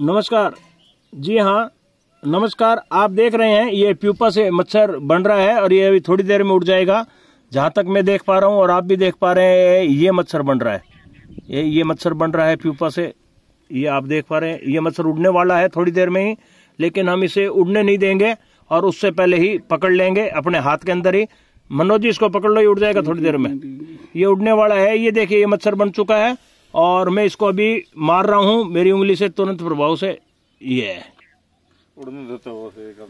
नमस्कार जी हाँ नमस्कार आप देख रहे हैं ये प्यूपा से मच्छर बन रहा है और ये अभी थोड़ी देर में उड़ जाएगा जहाँ तक मैं देख पा रहा हूँ और आप भी देख पा रहे हैं ये मच्छर बन रहा है ये ये मच्छर बन रहा है प्यूपा से ये आप देख पा रहे हैं ये मच्छर उड़ने वाला है थोड़ी देर में ही लेकिन हम इसे उड़ने नहीं देंगे और उससे पहले ही पकड़ लेंगे अपने हाथ के अंदर ही मनोज जी इसको पकड़ लो ये उड़ जाएगा थोड़ी देर में ये उड़ने वाला है ये देखिए ये मच्छर बन चुका है और मैं इसको अभी मार रहा हूँ मेरी उंगली से तुरंत प्रभाव से ये है